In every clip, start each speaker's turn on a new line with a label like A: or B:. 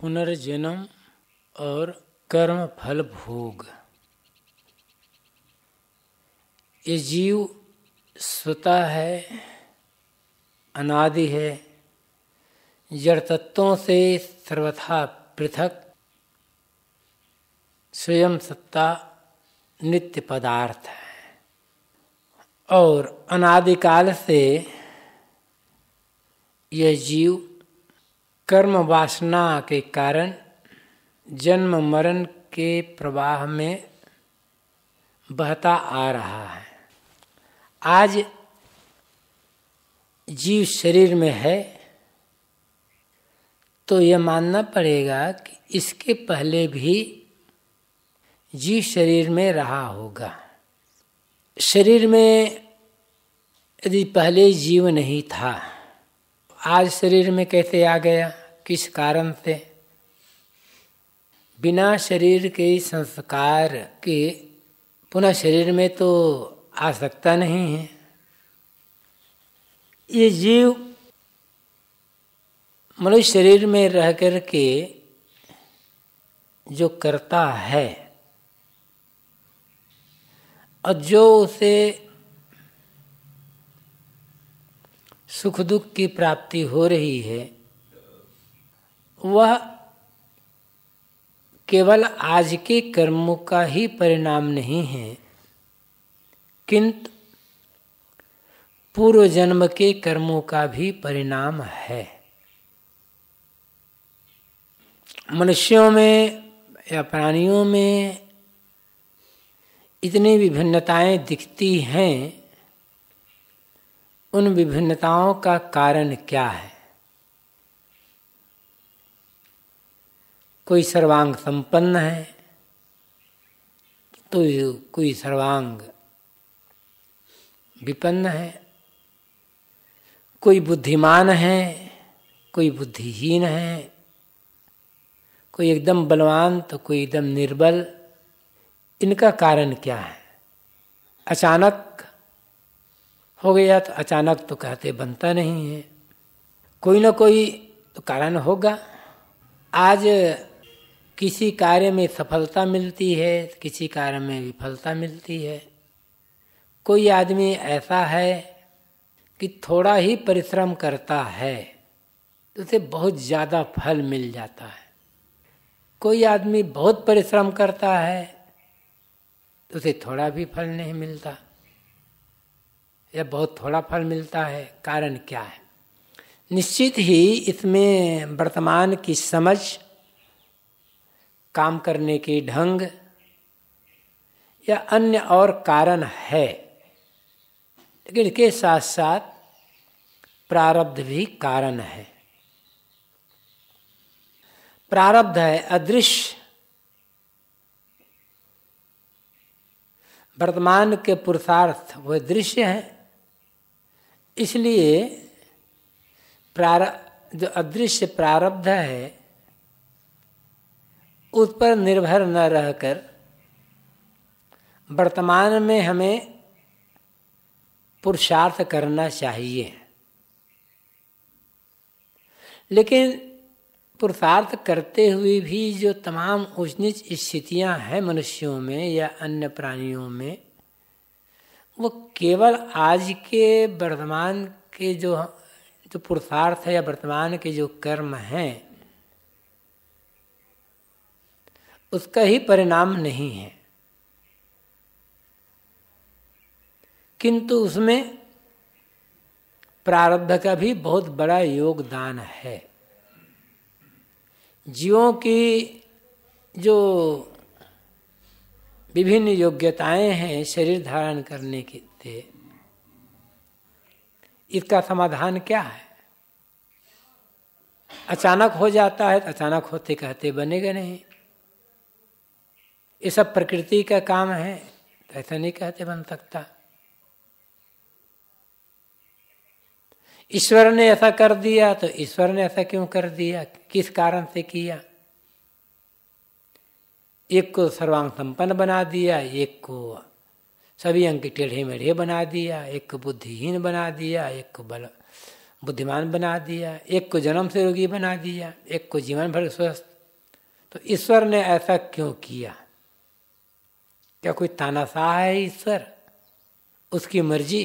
A: पुनर्जन्म और कर्म फल भोग ये जीव स्वतः है अनादि है जड़ तत्वों से सर्वथा पृथक स्वयं सत्ता नित्य पदार्थ है और अनादिकाल से यह जीव कर्म वासना के कारण जन्म मरण के प्रवाह में बहता आ रहा है आज जीव शरीर में है तो यह मानना पड़ेगा कि इसके पहले भी जीव शरीर में रहा होगा शरीर में यदि पहले जीव नहीं था आज शरीर में कैसे आ गया किस कारण से बिना शरीर के संस्कार के पुनः शरीर में तो आ सकता नहीं है ये जीव मनुष्य शरीर में रह कर के जो करता है और जो उसे सुख दुख की प्राप्ति हो रही है वह केवल आज के कर्मों का ही परिणाम नहीं है किंतु पूर्व जन्म के कर्मों का भी परिणाम है मनुष्यों में या प्राणियों में इतनी विभिन्नताएं दिखती हैं उन विभिन्नताओं का कारण क्या है कोई सर्वांग संपन्न है तो कोई सर्वांग विपन्न है कोई बुद्धिमान है कोई बुद्धिहीन है कोई एकदम बलवान तो कोई एकदम निर्बल इनका कारण क्या है अचानक हो गया तो अचानक तो कहते बनता नहीं है कोई ना कोई तो कारण होगा आज किसी कार्य में सफलता मिलती है किसी कार्य में विफलता मिलती है कोई आदमी ऐसा है कि थोड़ा ही परिश्रम करता है तो उसे बहुत ज़्यादा फल मिल जाता है कोई आदमी बहुत परिश्रम करता है तो उसे थोड़ा भी फल नहीं मिलता या बहुत थोड़ा फल मिलता है कारण क्या है निश्चित ही इसमें वर्तमान की समझ काम करने के ढंग या अन्य और कारण है लेकिन इसके साथ साथ प्रारब्ध भी कारण है प्रारब्ध है अदृश्य वर्तमान के पुरुषार्थ वह दृश्य है इसलिए प्रार जो अदृश्य प्रारब्ध है उस पर निर्भर न रहकर वर्तमान में हमें पुरुषार्थ करना चाहिए लेकिन पुरुषार्थ करते हुए भी जो तमाम उच्च नीच स्थितियाँ हैं मनुष्यों में या अन्य प्राणियों में वो केवल आज के वर्तमान के जो जो पुरुषार्थ है या वर्तमान के जो कर्म हैं उसका ही परिणाम नहीं है किंतु उसमें प्रारब्ध का भी बहुत बड़ा योगदान है जीवों की जो विभिन्न योग्यताएं हैं शरीर धारण करने के लिए इसका समाधान क्या है अचानक हो जाता है तो अचानक होते कहते बनेगा नहीं ये सब प्रकृति का काम है तो ऐसा नहीं कहते बन सकता ईश्वर ने ऐसा कर दिया तो ईश्वर ने ऐसा क्यों कर दिया किस कारण से किया एक को सर्वांग संपन्न बना दिया एक को सभी अंक टेढ़े मेढ़े बना दिया एक को बुद्धिहीन बना दिया एक को बल बुद्धिमान बना दिया एक को जन्म से रोगी बना दिया एक को जीवन भर स्वस्थ तो ईश्वर ने ऐसा क्यों किया क्या कोई तानाशाह है ईश्वर उसकी मर्जी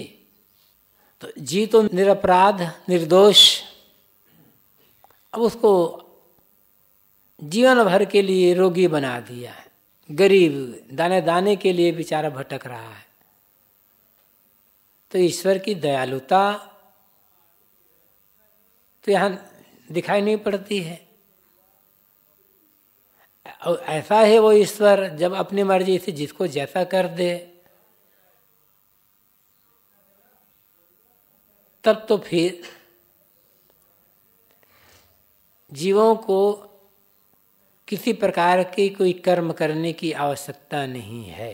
A: तो जी तो निरपराध निर्दोष अब उसको जीवन भर के लिए रोगी बना दिया है गरीब दाने दाने के लिए बेचारा भटक रहा है तो ईश्वर की दयालुता तो यहां दिखाई नहीं पड़ती है और ऐसा है वो ईश्वर जब अपनी मर्जी से जिसको जैसा कर दे तब तो फिर जीवों को किसी प्रकार के कोई कर्म करने की आवश्यकता नहीं है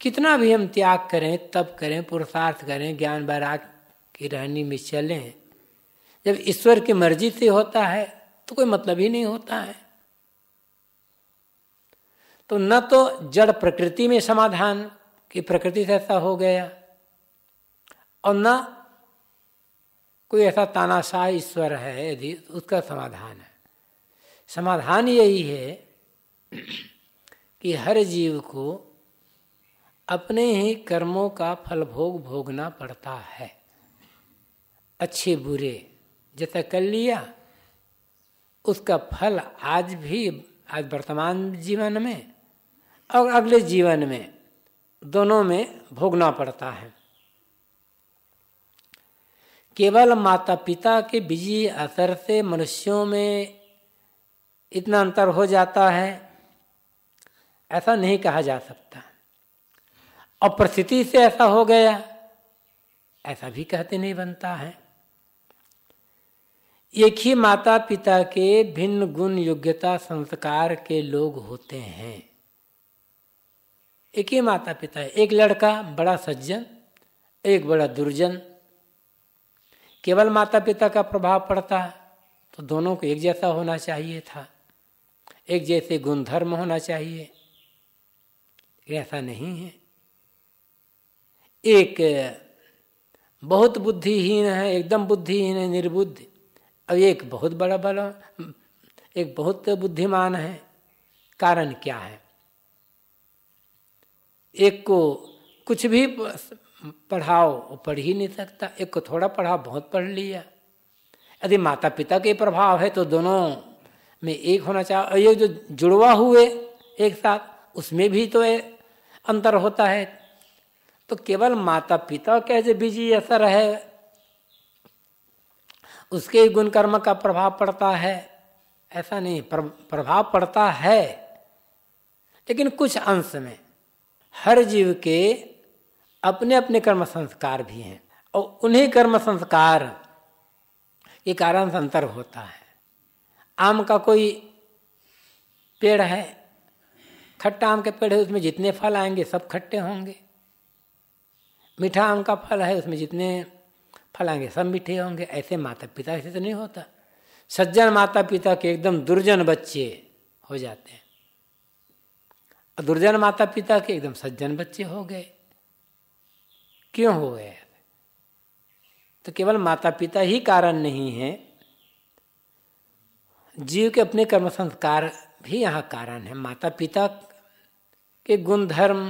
A: कितना भी हम त्याग करें तप करें पुरुषार्थ करें ज्ञान बैराग की रहनी में चलें जब ईश्वर की मर्जी से होता है तो कोई मतलब ही नहीं होता है तो न तो जड़ प्रकृति में समाधान की प्रकृति से ऐसा हो गया और न कोई ऐसा तानाशाह ईश्वर है यदि तो उसका समाधान है समाधान यही है कि हर जीव को अपने ही कर्मों का फल भोग भोगना पड़ता है अच्छे बुरे जैसा कर लिया उसका फल आज भी आज वर्तमान जीवन में और अगले जीवन में दोनों में भोगना पड़ता है केवल माता पिता के बिजी असर से मनुष्यों में इतना अंतर हो जाता है ऐसा नहीं कहा जा सकता और परिस्थिति से ऐसा हो गया ऐसा भी कहते नहीं बनता है एक ही माता पिता के भिन्न गुण योग्यता संस्कार के लोग होते हैं एक ही माता पिता एक लड़का बड़ा सज्जन एक बड़ा दुर्जन केवल माता पिता का प्रभाव पड़ता है तो दोनों को एक जैसा होना चाहिए था एक जैसे गुणधर्म होना चाहिए ऐसा नहीं है एक बहुत बुद्धिहीन है एकदम बुद्धिहीन है निर्बुद्धि अब एक बहुत बड़ा बल एक बहुत बुद्धिमान है कारण क्या है एक को कुछ भी पढ़ाओ पढ़ ही नहीं सकता एक को थोड़ा पढ़ा बहुत पढ़ लिया यदि माता पिता के प्रभाव है तो दोनों में एक होना चाहिए ये जो जुड़वा हुए एक साथ उसमें भी तो अंतर होता है तो केवल माता पिता के जो बीजी असर है उसके ही गुण कर्म का प्रभाव पड़ता है ऐसा नहीं प्रभाव पड़ता है लेकिन कुछ अंश में हर जीव के अपने अपने कर्म संस्कार भी हैं और उन्हीं कर्म संस्कार के कारण अंतर होता है आम का कोई पेड़ है खट्टा आम के पेड़ है उसमें जितने फल आएंगे सब खट्टे होंगे मीठा आम का फल है उसमें जितने फल आएंगे सब मीठे होंगे ऐसे माता पिता ऐसे तो नहीं होता सज्जन माता पिता के एकदम दुर्जन बच्चे हो जाते हैं और दुर्जन माता पिता के एकदम सज्जन बच्चे हो गए क्यों हो गए तो केवल माता पिता ही कारण नहीं है जीव के अपने कर्म संस्कार भी यहाँ कारण है माता पिता के गुण धर्म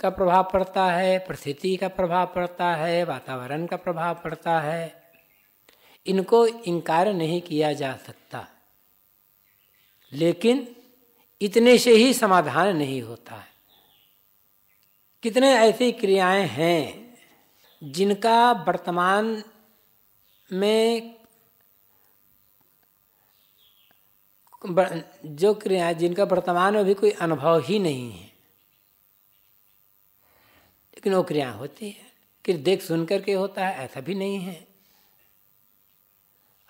A: का प्रभाव पड़ता है परिस्थिति का प्रभाव पड़ता है वातावरण का प्रभाव पड़ता है इनको इनकार नहीं किया जा सकता लेकिन इतने से ही समाधान नहीं होता है कितने ऐसी क्रियाएं हैं जिनका वर्तमान में जो क्रियाएं जिनका वर्तमान में भी कोई अनुभव ही नहीं है लेकिन वो क्रिया होती है कि देख सुन करके होता है ऐसा भी नहीं है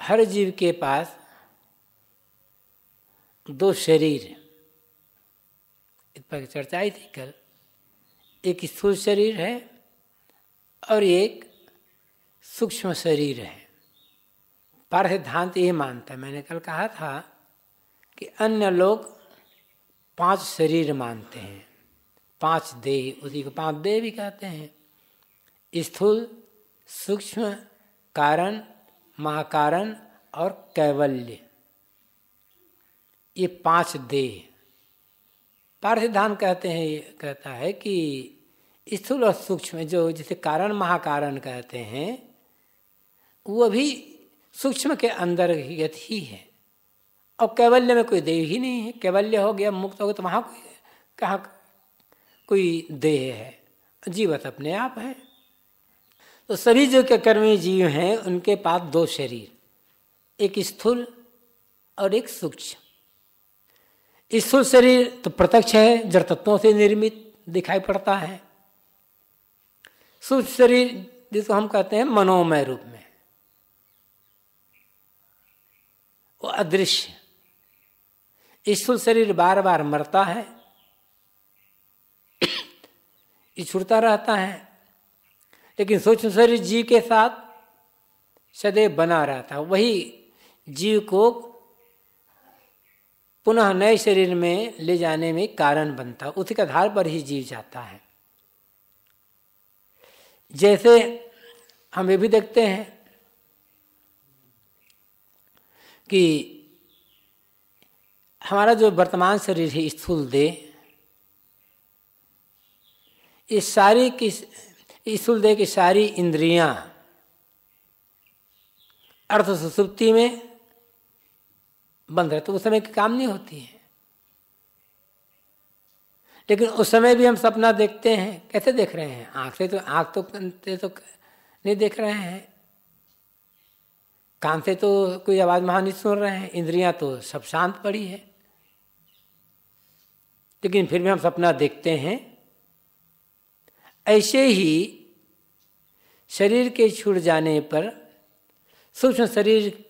A: हर जीव के पास दो शरीर इस पर चर्चा आई थी कल एक स्थूल शरीर है और एक सूक्ष्म शरीर है पर सिद्धांत ये मानता है मैंने कल कहा था कि अन्य लोग पांच शरीर मानते हैं पांच देह उसी को पांच देह भी कहते हैं स्थूल सूक्ष्म कारण महाकारण और कैवल्य ये पांच देह पार्थिधान कहते हैं कहता है कि स्थूल और सूक्ष्म जो जिसे कारण महाकारण कहते हैं वो भी सूक्ष्म के अंदर ही है और कैवल्य में कोई देह ही नहीं है कैवल्य हो गया मुक्त हो गया तो वहाँ कोई कहाँ कोई देह है जीवत अपने आप है तो सभी जो के कर्मी जीव हैं उनके पास दो शरीर एक स्थूल और एक सूक्ष्म स्थूल शरीर तो प्रत्यक्ष है जड़ तत्वों से निर्मित दिखाई पड़ता है सूक्ष्म शरीर जिसको हम कहते हैं मनोमय रूप में वो अदृश्य स्थूल शरीर बार बार मरता है छुड़ता रहता है लेकिन सूक्ष्म शरीर जीव के साथ सदैव बना रहता है वही जीव को पुनः नए शरीर में ले जाने में कारण बनता है उसके आधार पर ही जीव जाता है जैसे हम ये भी देखते हैं कि हमारा जो वर्तमान शरीर है स्थूल देह इस सारी की स्थूल देह की सारी इंद्रियां अर्थ सुसुप्ति में बंद रहते तो उस समय की काम नहीं होती है लेकिन उस समय भी हम सपना देखते हैं कैसे देख रहे हैं आँख से तो आँख तो तो नहीं देख रहे हैं कान से तो कोई आवाज़ नहीं सुन रहे हैं इंद्रियां तो सब शांत पड़ी है लेकिन फिर भी हम सपना देखते हैं ऐसे ही शरीर के छूट जाने पर सूक्ष्म शरीर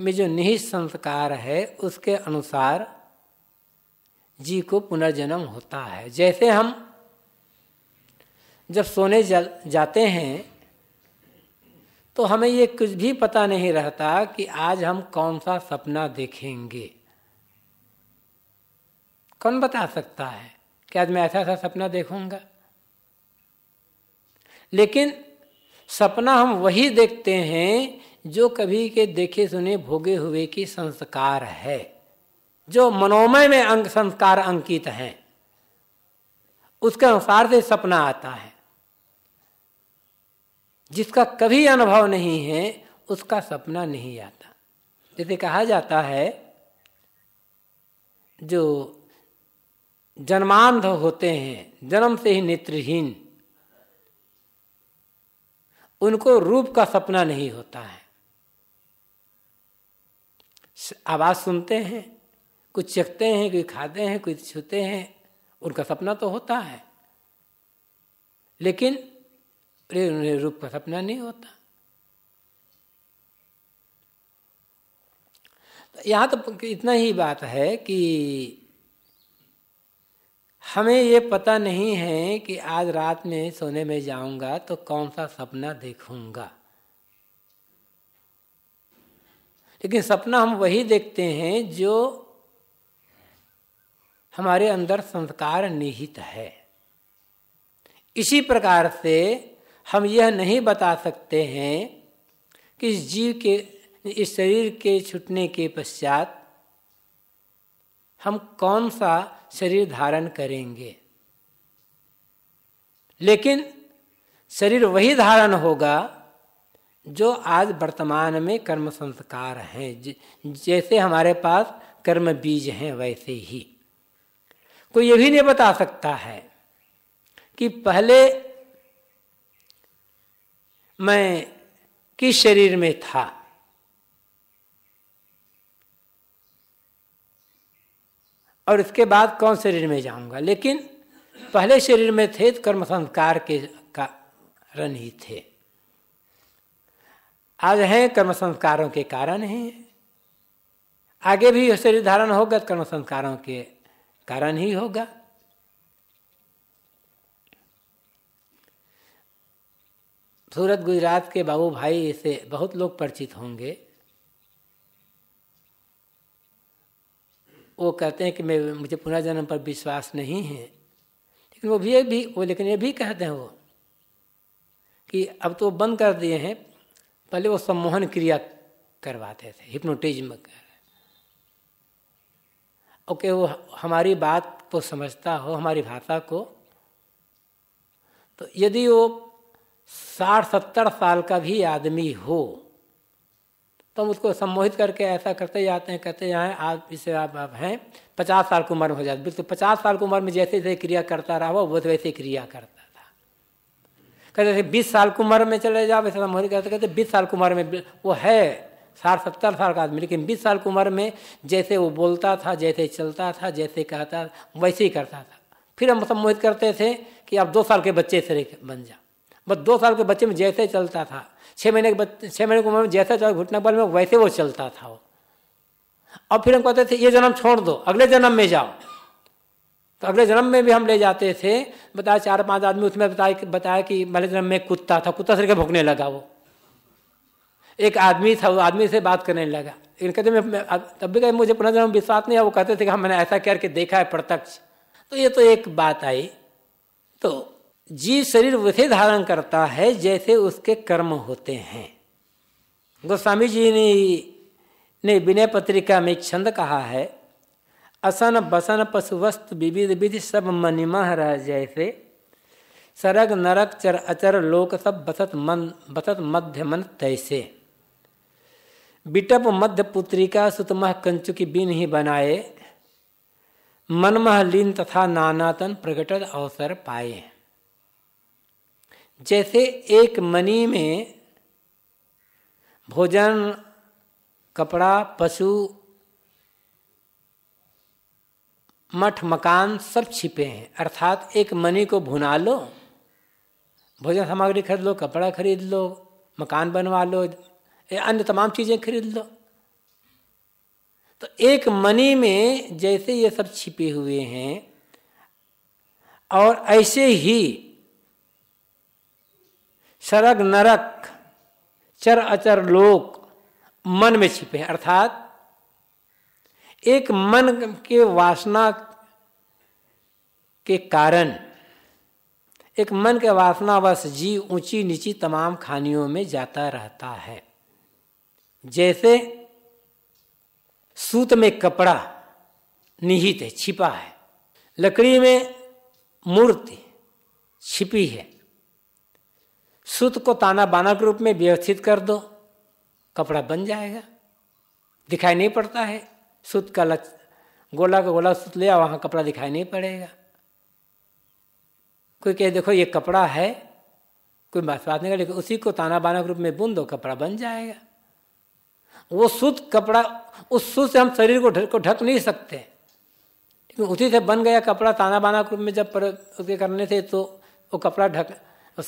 A: में जो निहित संस्कार है उसके अनुसार जी को पुनर्जन्म होता है जैसे हम जब सोने जा, जाते हैं तो हमें ये कुछ भी पता नहीं रहता कि आज हम कौन सा सपना देखेंगे कौन बता सकता है कि आज मैं ऐसा ऐसा सपना देखूंगा लेकिन सपना हम वही देखते हैं जो कभी के देखे सुने भोगे हुए की संस्कार है जो मनोमय में अंग संस्कार अंकित हैं उसके अनुसार से सपना आता है जिसका कभी अनुभव नहीं है उसका सपना नहीं आता जैसे कहा जाता है जो जन्मांध होते हैं जन्म से ही नेत्रहीन उनको रूप का सपना नहीं होता है आवाज सुनते हैं कुछ चखते हैं कोई खाते हैं कोई छूते हैं उनका सपना तो होता है लेकिन रूप का सपना नहीं होता तो यहाँ तो इतना ही बात है कि हमें ये पता नहीं है कि आज रात में सोने में जाऊंगा तो कौन सा सपना देखूंगा लेकिन सपना हम वही देखते हैं जो हमारे अंदर संस्कार निहित है इसी प्रकार से हम यह नहीं बता सकते हैं कि इस जीव के इस शरीर के छूटने के पश्चात हम कौन सा शरीर धारण करेंगे लेकिन शरीर वही धारण होगा जो आज वर्तमान में कर्म संस्कार हैं जैसे हमारे पास कर्म बीज हैं वैसे ही कोई तो ये भी नहीं बता सकता है कि पहले मैं किस शरीर में था और इसके बाद कौन शरीर में जाऊंगा लेकिन पहले शरीर में थे तो कर्म संस्कार के कारण ही थे आज हैं कर्म संस्कारों के कारण ही आगे भी शरीर धारण होगा तो कर्म संस्कारों के कारण ही होगा सूरत गुजरात के बाबू भाई से बहुत लोग परिचित होंगे वो कहते हैं कि मैं मुझे पुनर्जन्म पर विश्वास नहीं है लेकिन वो भी ये भी वो लेकिन ये भी कहते हैं वो कि अब तो बंद कर दिए हैं पहले वो सम्मोहन क्रिया करवाते थे हिप्नोटिज्म का ओके वो हमारी बात को समझता हो हमारी भाषा को तो यदि वो साठ सत्तर साल का भी आदमी हो तो हम उसको सम्मोहित करके ऐसा करते जाते हैं कहते हैं आप इसे आप आप हैं पचास साल की उम्र हो जाती बिल्कुल पचास साल की उम्र में जैसे जैसे क्रिया करता रहा वो वैसे वैसे क्रिया करता था कहते थे बीस साल की उम्र में चले जाओ वैसे सम्मोहित करते कहते बीस साल की उम्र में वो है साठ सत्तर साल का आदमी लेकिन बीस साल की उम्र में जैसे वो बोलता था जैसे चलता था जैसे कहता वैसे ही करता था फिर हम सम्मोहित करते थे कि आप दो साल के बच्चे से बन जा बस दो साल के बच्चे में जैसे चलता था छः महीने के बच्चे छः महीने की उम्र में जैसे चला घुटने बल में वैसे वो चलता था वो अब फिर हम कहते थे ये जन्म छोड़ दो अगले जन्म में जाओ तो अगले जन्म में भी हम ले जाते थे बताया चार पांच आदमी उसमें बताया बताया कि पहले जन्म में कुत्ता था कुत्ता सर के भोंकने लगा वो एक आदमी था वो आदमी से बात करने लगा लेकिन कहते मैं तब भी मुझे पुनर्जन्म विश्वास नहीं है वो कहते थे कि हाँ मैंने ऐसा करके देखा है प्रत्यक्ष तो ये तो एक बात आई तो जीव शरीर वैसे धारण करता है जैसे उसके कर्म होते हैं गोस्वामी जी ने ने विनय पत्रिका में एक छंद कहा है असन बसन पशु वस्तु विविध विधि सब मनिमह रह जैसे सरग नरक चर अचर लोक सब बसत मन बसत मध्य मन तैसे बिटप मध्य पुत्रिका सुतमह कंचुकी बिन ही बनाए मनमह लीन तथा नानातन प्रकट अवसर पाए जैसे एक मनी में भोजन कपड़ा पशु मठ मकान सब छिपे हैं अर्थात एक मनी को भुना लो भोजन सामग्री खरीद लो कपड़ा खरीद लो मकान बनवा लो अन्य तमाम चीज़ें खरीद लो तो एक मनी में जैसे ये सब छिपे हुए हैं और ऐसे ही सरग नरक चर अचर लोक मन में छिपे हैं अर्थात एक मन के वासना के कारण एक मन के वासनावश जी ऊंची नीची तमाम खानियों में जाता रहता है जैसे सूत में कपड़ा निहित है छिपा है लकड़ी में मूर्ति छिपी है सूत को ताना बाना के रूप में व्यवस्थित कर दो कपड़ा बन जाएगा दिखाई नहीं पड़ता है सूत का लच गोला का गोला सूत लिया वहाँ कपड़ा दिखाई नहीं पड़ेगा कोई कहे देखो ये कपड़ा है कोई बात बात नहीं लेकिन उसी को ताना बाना के रूप में बुन दो कपड़ा बन जाएगा वो सूत कपड़ा उस सूत से हम शरीर को ढक को नहीं सकते लेकिन उसी से बन गया कपड़ा ताना बाना के रूप में जब उसके करने थे तो वो कपड़ा ढक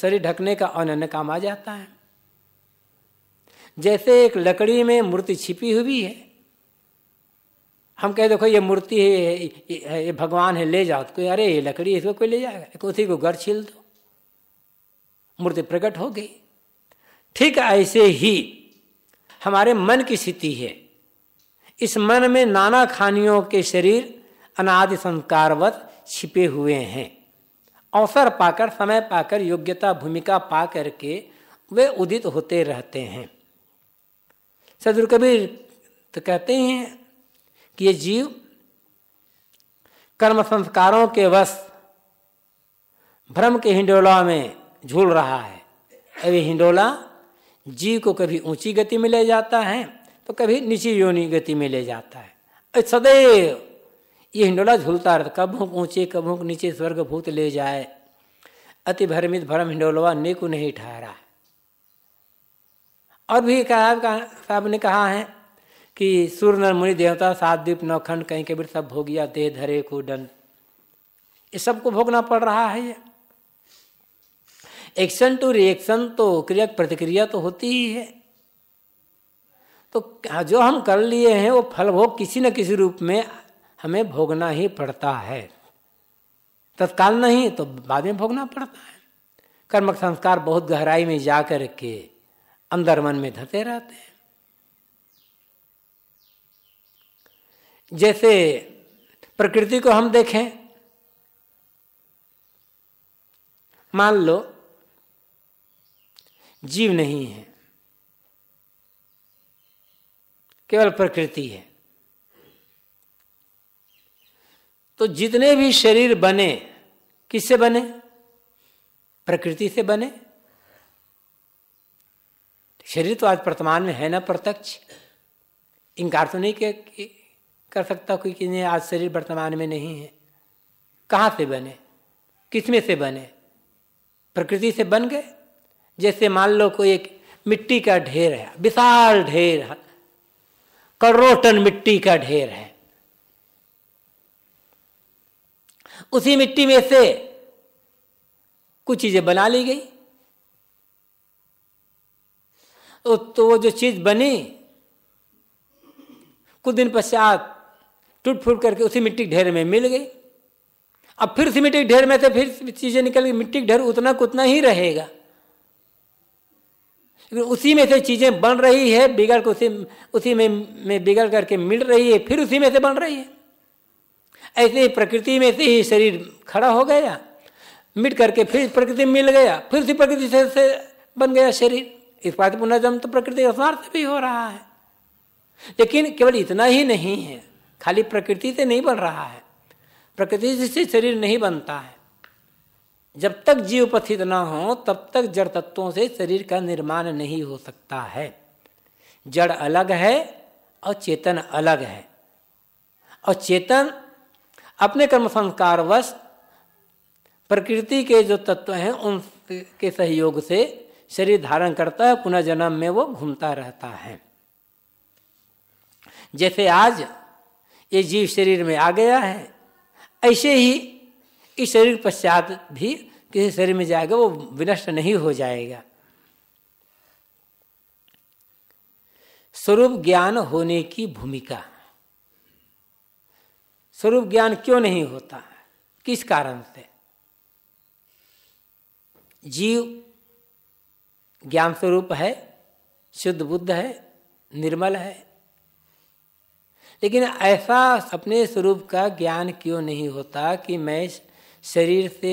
A: शरीर ढकने का अन्य काम आ जाता है जैसे एक लकड़ी में मूर्ति छिपी हुई है हम कहे देखो ये मूर्ति है ये भगवान है ले जाओ कोई तो अरे ये लकड़ी इसको कोई ले जाएगा उसी को घर छील दो मूर्ति प्रकट हो गई ठीक ऐसे ही हमारे मन की स्थिति है इस मन में नाना खानियों के शरीर अनादि संस्कारवत छिपे हुए हैं अवसर पाकर समय पाकर योग्यता भूमिका पा करके वे उदित होते रहते हैं सदुर कबीर तो कहते हैं कि ये जीव कर्म संस्कारों के वश भ्रम के हिंडोला में झूल रहा है अभी ये हिंडोला जीव को कभी ऊंची गति में ले जाता है तो कभी नीची योनि गति में ले जाता है सदैव ये हिंडोला झूलता रहता कब भूख ऊंचे कब हुक नीचे स्वर्ग भूत ले जाए अति भ्रमित भ्रम हिंडोलवा ने को नहीं ठहरा और भी कहा साहब ने कहा है कि सूर्य नर मुनि देवता सात द्वीप नौखंड कहीं कभी सब भोगिया देह धरे को ये सबको भोगना पड़ रहा है ये एक्शन टू रिएक्शन तो क्रिया प्रतिक्रिया तो होती ही है तो जो हम कर लिए हैं वो फल भोग किसी न किसी रूप में हमें भोगना ही पड़ता है तत्काल नहीं तो बाद में भोगना पड़ता है कर्मक संस्कार बहुत गहराई में जा कर के अंदर मन में धते रहते हैं जैसे प्रकृति को हम देखें मान लो जीव नहीं है केवल प्रकृति है तो जितने भी शरीर बने किससे बने प्रकृति से बने शरीर तो आज वर्तमान में है ना प्रत्यक्ष इनकार तो नहीं कर, सकता कोई कि नहीं आज शरीर वर्तमान में नहीं है कहाँ से बने किसमें से बने प्रकृति से बन गए जैसे मान लो कोई एक मिट्टी का ढेर है विशाल ढेर है टन मिट्टी का ढेर है उसी मिट्टी में से कुछ चीजें बना ली गई तो, तो वो जो चीज बनी कुछ दिन पश्चात टूट फूट करके उसी मिट्टी ढेर में मिल गई अब फिर उसी मिट्टी ढेर में से फिर चीजें निकल गई मिट्टी ढेर उतना कुतना ही रहेगा क्योंकि उसी में से चीज़ें बन रही है बिगड़ कर उसी उसी में में बिगड़ करके मिल रही है फिर उसी में से बन रही है ऐसे ही प्रकृति में से ही शरीर खड़ा हो गया मिट करके फिर प्रकृति मिल गया फिर उसी प्रकृति से, से बन गया शरीर इस बात पुनर्जन्म तो प्रकृति अवसार से भी हो रहा है लेकिन केवल इतना ही नहीं है खाली प्रकृति से नहीं बन रहा है प्रकृति से शरीर नहीं बनता है जब तक जीव पथित न हो तब तक जड़ तत्वों से शरीर का निर्माण नहीं हो सकता है जड़ अलग है और चेतन अलग है और चेतन अपने कर्म संस्कारवश प्रकृति के जो तत्व हैं उनके सहयोग से शरीर धारण करता है पुनः जन्म में वो घूमता रहता है जैसे आज ये जीव शरीर में आ गया है ऐसे ही इस शरीर पश्चात भी किसी शरीर में जाएगा वो विनष्ट नहीं हो जाएगा स्वरूप ज्ञान होने की भूमिका स्वरूप ज्ञान क्यों नहीं होता है किस कारण से जीव ज्ञान स्वरूप है शुद्ध बुद्ध है निर्मल है लेकिन ऐसा अपने स्वरूप का ज्ञान क्यों नहीं होता कि मैं शरीर से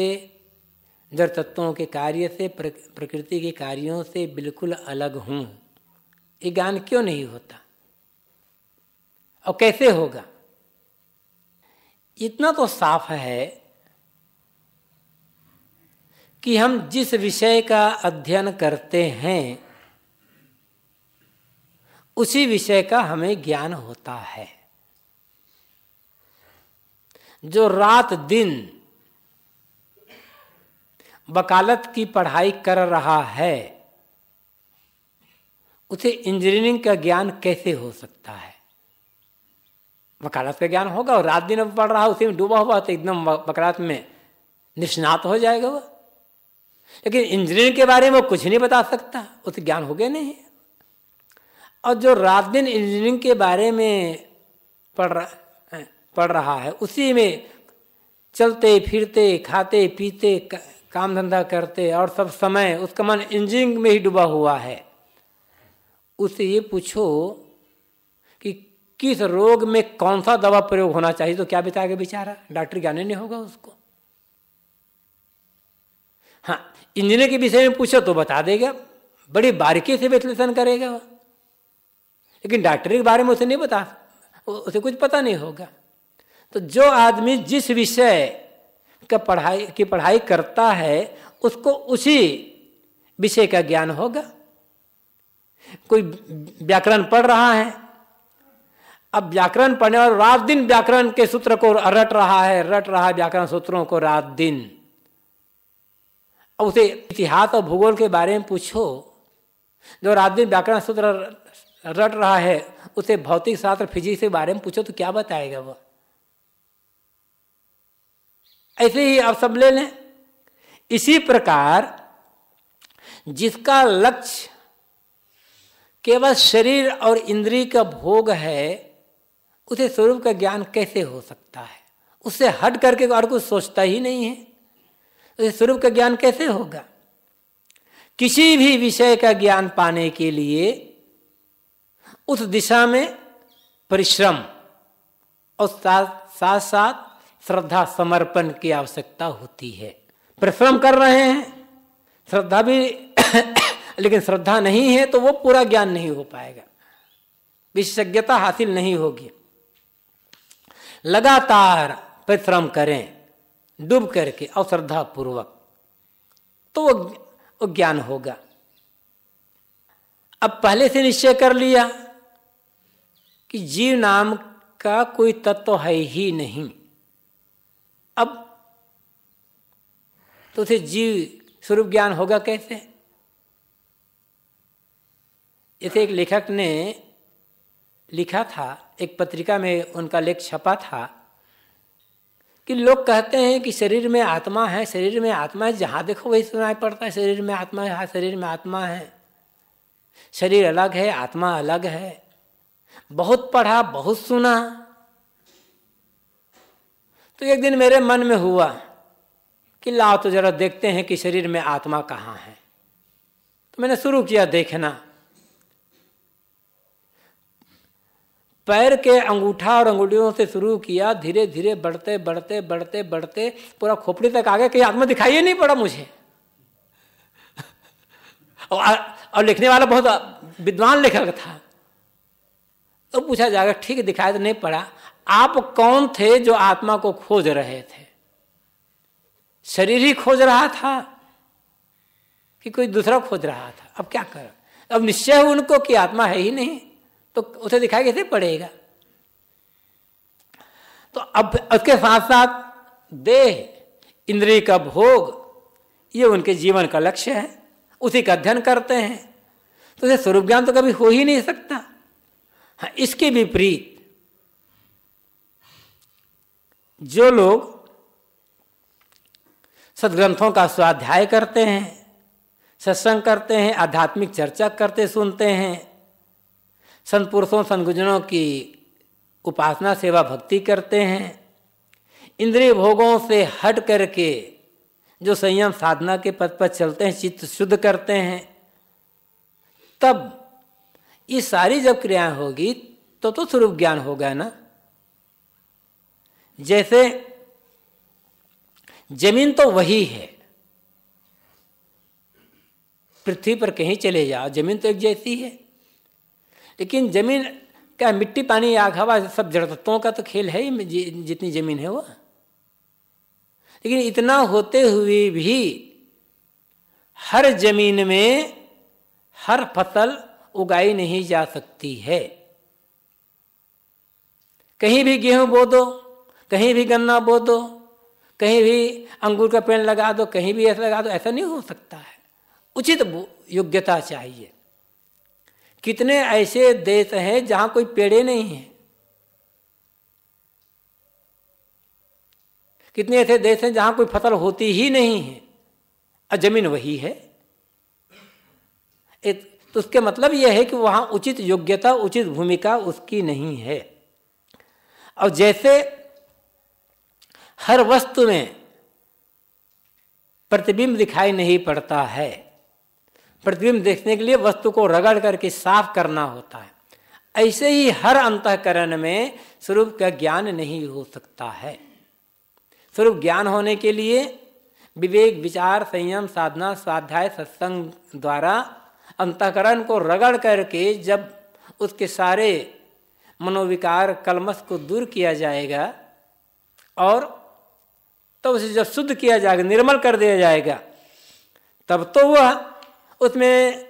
A: जड़ तत्वों के कार्य से प्रकृति के कार्यों से बिल्कुल अलग हूँ ये ज्ञान क्यों नहीं होता और कैसे होगा इतना तो साफ है कि हम जिस विषय का अध्ययन करते हैं उसी विषय का हमें ज्ञान होता है जो रात दिन वकालत की पढ़ाई कर रहा है उसे इंजीनियरिंग का ज्ञान कैसे हो सकता है वकालत का ज्ञान होगा और रात दिन अब पढ़ रहा है उसी में डूबा हुआ तो एकदम वकालत में निष्णात हो जाएगा वह लेकिन इंजीनियरिंग के बारे में कुछ नहीं बता सकता उसे तो ज्ञान हो गया नहीं और जो रात दिन इंजीनियरिंग के बारे में पढ़ रहा पढ़ रहा है उसी में चलते फिरते खाते पीते काम धंधा करते और सब समय उसका मन इंजिंग में ही डूबा हुआ है उससे ये पूछो कि किस रोग में कौन सा दवा प्रयोग होना चाहिए तो क्या बिताएगा बेचारा डॉक्टर ज्ञाने नहीं होगा उसको हाँ इंजीनियर के विषय में पूछो तो बता देगा बड़ी बारीकी से विश्लेषण करेगा लेकिन डॉक्टर के बारे में उसे नहीं बता उसे कुछ पता नहीं होगा तो जो आदमी जिस विषय का पढ़ाई की पढ़ाई करता है उसको उसी विषय का ज्ञान होगा कोई व्याकरण पढ़ रहा है अब व्याकरण पढ़ने और रात दिन व्याकरण के सूत्र को रट रहा है रट रहा है व्याकरण सूत्रों को रात दिन अब उसे इतिहास और भूगोल के बारे में पूछो जो रात दिन व्याकरण सूत्र रट रहा है उसे भौतिक शास्त्र फिजिक्स के बारे में पूछो तो क्या बताएगा वह ऐसे ही आप सब ले लें इसी प्रकार जिसका लक्ष्य केवल शरीर और इंद्रिय का भोग है उसे स्वरूप का ज्ञान कैसे हो सकता है उससे हट करके और कुछ सोचता ही नहीं है उसे स्वरूप का ज्ञान कैसे होगा किसी भी विषय का ज्ञान पाने के लिए उस दिशा में परिश्रम और साथ साथ साथ श्रद्धा समर्पण की आवश्यकता होती है परिश्रम कर रहे हैं श्रद्धा भी लेकिन श्रद्धा नहीं है तो वो पूरा ज्ञान नहीं हो पाएगा विशेषज्ञता हासिल नहीं होगी लगातार परिश्रम करें डूब करके अवश्रद्धा पूर्वक तो वो ज्ञान होगा अब पहले से निश्चय कर लिया कि जीव नाम का कोई तत्व है ही नहीं तो उसे जीव स्वरूप ज्ञान होगा कैसे जैसे एक लेखक ने लिखा था एक पत्रिका में उनका लेख छपा था कि लोग कहते हैं कि शरीर में आत्मा है शरीर में आत्मा है जहाँ देखो वही सुनाई पड़ता है शरीर में आत्मा है हाँ शरीर में आत्मा है शरीर अलग है आत्मा अलग है बहुत पढ़ा बहुत सुना तो एक दिन मेरे मन में हुआ कि लाओ तो जरा देखते हैं कि शरीर में आत्मा कहाँ है तो मैंने शुरू किया देखना पैर के अंगूठा और अंगूठियों से शुरू किया धीरे धीरे बढ़ते बढ़ते बढ़ते बढ़ते पूरा खोपड़ी तक आ गया कहीं आत्मा दिखाई नहीं पड़ा मुझे और, और लिखने वाला बहुत विद्वान लेखक था तो पूछा जाएगा ठीक दिखाई तो नहीं पड़ा आप कौन थे जो आत्मा को खोज रहे थे शरीर ही खोज रहा था कि कोई दूसरा खोज रहा था अब क्या कर अब निश्चय उनको कि आत्मा है ही नहीं तो उसे दिखाई कैसे पड़ेगा तो अब उसके साथ साथ देह इंद्रिय का भोग ये उनके जीवन का लक्ष्य है उसी का अध्ययन करते हैं तो उसे स्वरूप ज्ञान तो कभी हो ही नहीं सकता हाँ इसके विपरीत जो लोग सदग्रंथों का स्वाध्याय करते हैं सत्संग करते हैं आध्यात्मिक चर्चा करते सुनते हैं संत पुरुषों संत की उपासना सेवा भक्ति करते हैं इंद्रिय भोगों से हट करके जो संयम साधना के पद पर चलते हैं चित्त शुद्ध करते हैं तब ये सारी जब क्रियाएं होगी तो तो स्वरूप ज्ञान होगा ना जैसे जमीन तो वही है पृथ्वी पर कहीं चले जाओ जमीन तो एक जैसी है लेकिन जमीन क्या मिट्टी पानी आग हवा सब जड़ तत्वों का तो खेल है ही जितनी जमीन है वह लेकिन इतना होते हुए भी हर जमीन में हर फसल उगाई नहीं जा सकती है कहीं भी गेहूं बो दो कहीं भी गन्ना बो दो कहीं भी अंगूर का पेड़ लगा दो कहीं भी ऐसा लगा दो ऐसा नहीं हो सकता है उचित योग्यता चाहिए कितने ऐसे देश हैं जहां कोई पेड़े नहीं है कितने ऐसे देश हैं जहां कोई फसल होती ही नहीं है और जमीन वही है तो उसके मतलब यह है कि वहां उचित योग्यता उचित भूमिका उसकी नहीं है और जैसे हर वस्तु में प्रतिबिंब दिखाई नहीं पड़ता है प्रतिबिंब देखने के लिए वस्तु को रगड़ करके साफ करना होता है ऐसे ही हर अंतकरण में स्वरूप का ज्ञान नहीं हो सकता है स्वरूप ज्ञान होने के लिए विवेक विचार संयम साधना स्वाध्याय सत्संग द्वारा अंतकरण को रगड़ करके जब उसके सारे मनोविकार कलमस को दूर किया जाएगा और तब उसे जब शुद्ध किया जाएगा निर्मल कर दिया जाएगा तब तो वह उसमें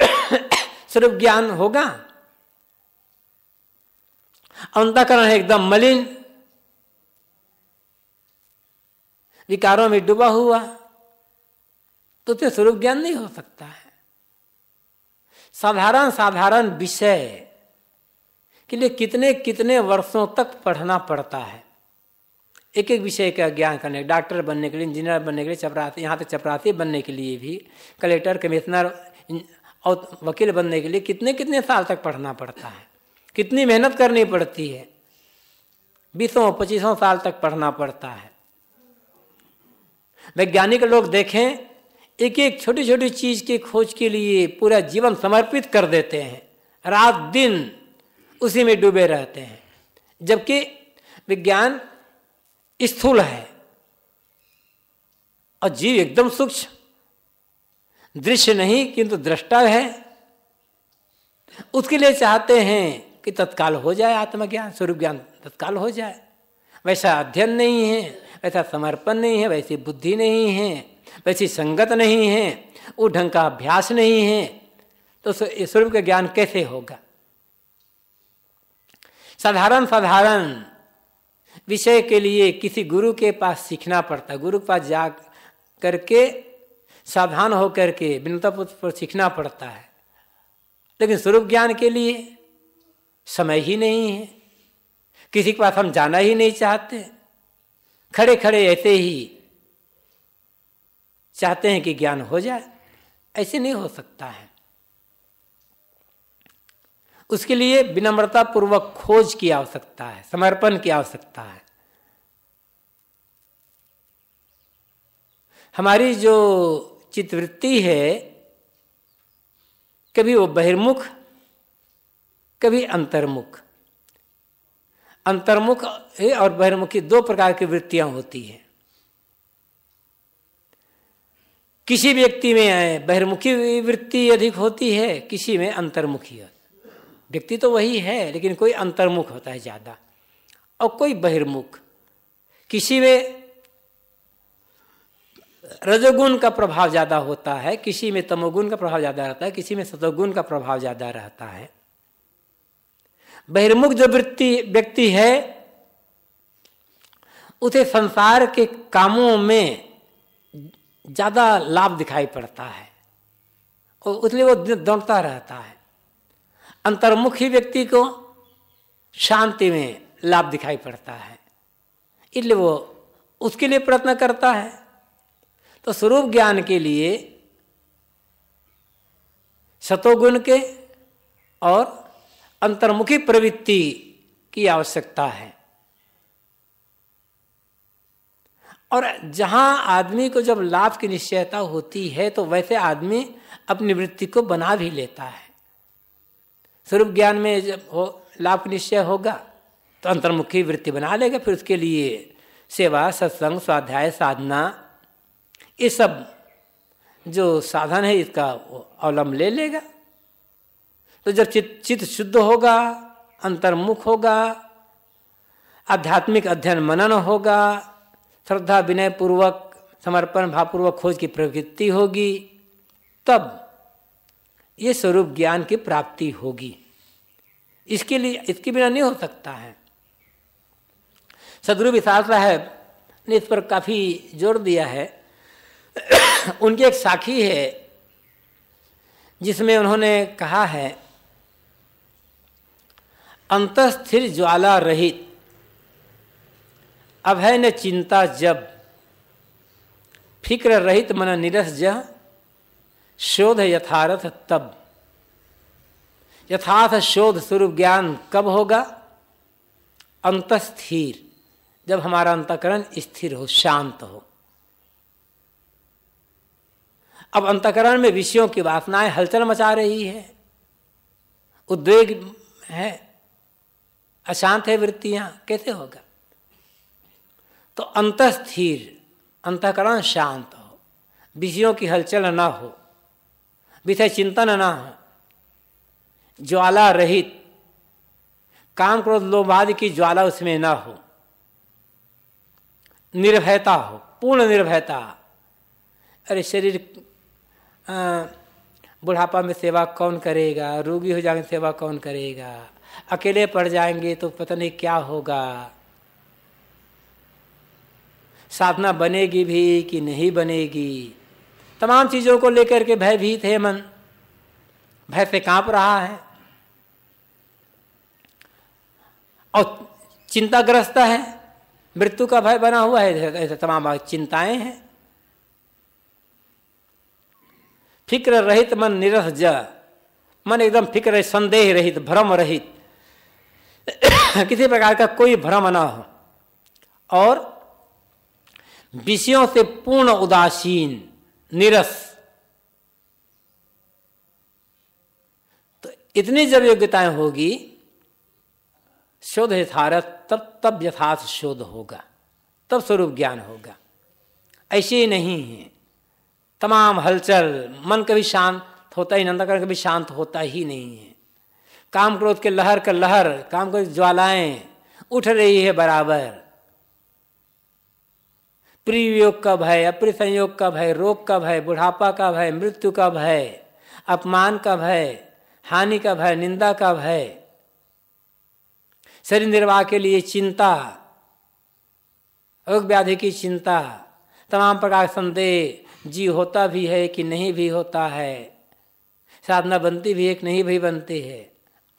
A: स्वरूप ज्ञान होगा अंतकरण है एकदम मलिन विकारों में डूबा हुआ तो उसमें स्वरूप ज्ञान नहीं हो सकता है साधारण साधारण विषय के लिए कितने कितने वर्षों तक पढ़ना पड़ता है एक एक विषय का ज्ञान करने डॉक्टर बनने के लिए इंजीनियर बनने के लिए चपरासी यहाँ तक चपरासी बनने के लिए भी कलेक्टर कमिश्नर और वकील बनने के लिए कितने कितने साल तक पढ़ना पड़ता है कितनी मेहनत करनी पड़ती है बीसों पच्चीसों साल तक पढ़ना पड़ता है वैज्ञानिक लोग देखें एक एक छोटी छोटी चीज की खोज के लिए पूरा जीवन समर्पित कर देते हैं रात दिन उसी में डूबे रहते हैं जबकि विज्ञान स्थूल है और जीव एकदम सूक्ष्म दृश्य नहीं किंतु दृष्टा है उसके लिए चाहते हैं कि तत्काल हो जाए आत्मज्ञान स्वरूप ज्ञान तत्काल हो जाए वैसा अध्ययन नहीं है वैसा समर्पण नहीं है वैसी बुद्धि नहीं है वैसी संगत नहीं है वो ढंग का अभ्यास नहीं है तो स्वरूप का ज्ञान कैसे होगा साधारण साधारण विषय के लिए किसी गुरु के पास सीखना पड़ता गुरु के पास जा करके सावधान होकर के विनता पर सीखना पड़ता है लेकिन स्वरूप ज्ञान के लिए समय ही नहीं है किसी के पास हम जाना ही नहीं चाहते खड़े खड़े ऐसे ही चाहते हैं कि ज्ञान हो जाए ऐसे नहीं हो सकता है उसके लिए विनम्रता पूर्वक खोज की आवश्यकता है समर्पण की आवश्यकता है हमारी जो चित्तवृत्ति है कभी वो बहिर्मुख कभी अंतर्मुख अंतर्मुख और बहिर्मुखी दो प्रकार की वृत्तियां होती हैं किसी व्यक्ति में आए बहिर्मुखी वृत्ति अधिक होती है किसी में अंतर्मुखी होती व्यक्ति तो वही है लेकिन कोई अंतर्मुख होता है ज़्यादा और कोई बहिर्मुख किसी में रजोगुण का प्रभाव ज़्यादा होता है किसी में तमोगुण का प्रभाव ज़्यादा रहता है किसी में सतोगुण का प्रभाव ज़्यादा रहता है बहिर्मुख जो वृत्ति व्यक्ति है उसे संसार के कामों में ज़्यादा लाभ दिखाई पड़ता है और उसलिए वो दौड़ता रहता है अंतर्मुखी व्यक्ति को शांति में लाभ दिखाई पड़ता है इसलिए वो उसके लिए प्रयत्न करता है तो स्वरूप ज्ञान के लिए सतोगुण के और अंतर्मुखी प्रवृत्ति की आवश्यकता है और जहां आदमी को जब लाभ की निश्चयता होती है तो वैसे आदमी अपनी वृत्ति को बना भी लेता है स्वरूप ज्ञान में जब हो लाभ निश्चय होगा तो अंतर्मुखी वृत्ति बना लेगा फिर उसके लिए सेवा सत्संग स्वाध्याय साधना ये सब जो साधन है इसका अवलंब ले लेगा तो जब चित चित्त शुद्ध होगा अंतर्मुख होगा आध्यात्मिक अध्ययन मनन होगा श्रद्धा विनय पूर्वक समर्पण भावपूर्वक खोज की प्रवृत्ति होगी तब ये स्वरूप ज्ञान की प्राप्ति होगी इसके लिए इसके बिना नहीं हो सकता है सदगुरु विशाल साहेब ने इस पर काफ़ी जोर दिया है उनकी एक साखी है जिसमें उन्होंने कहा है अंतस्थिर ज्वाला रहित अभय ने चिंता जब फिक्र रहित मन निरस जह शोध यथार्थ तब यथार्थ शोध स्वरूप ज्ञान कब होगा अंत स्थिर जब हमारा अंतकरण स्थिर हो शांत हो अब अंतकरण में विषयों की वासनाएं हलचल मचा रही है उद्वेग है अशांत है वृत्तियां कैसे होगा तो अंत स्थिर अंतकरण शांत हो विषयों की हलचल ना हो विषय चिंतन ना हो ज्वाला रहित काम क्रोध लोभादि की ज्वाला उसमें ना हो निर्भयता हो पूर्ण निर्भयता अरे शरीर बुढ़ापा में सेवा कौन करेगा रोगी हो जाएंगे सेवा कौन करेगा अकेले पड़ जाएंगे तो पता नहीं क्या होगा साधना बनेगी भी कि नहीं बनेगी तमाम चीज़ों को लेकर के भयभीत है मन भय से कांप रहा है और चिंताग्रस्त है मृत्यु का भय बना हुआ है ऐसे तमाम चिंताएं हैं फिक्र रहित मन निरस ज मन एकदम फिक्र संदेह रहित भ्रम रहित किसी प्रकार का कोई भ्रम ना हो और विषयों से पूर्ण उदासीन नीरस तो इतनी जब योग्यताएं होगी शोध यथारथ तब तब यथार्थ शोध होगा तब स्वरूप ज्ञान होगा ऐसे ही नहीं है तमाम हलचल मन कभी शांत होता ही नंदाकरण कभी शांत होता ही नहीं है काम क्रोध के लहर का लहर काम क्रोध ज्वालाएं उठ रही है बराबर प्रियोग का भय संयोग का भय रोग का भय बुढ़ापा का भय मृत्यु का भय अपमान का भय हानि का भय निंदा का भय शरीर निर्वाह के लिए चिंता रोग व्याधि की चिंता तमाम प्रकार संदेह जी होता भी है कि नहीं भी होता है साधना बनती भी है कि नहीं भी बनती है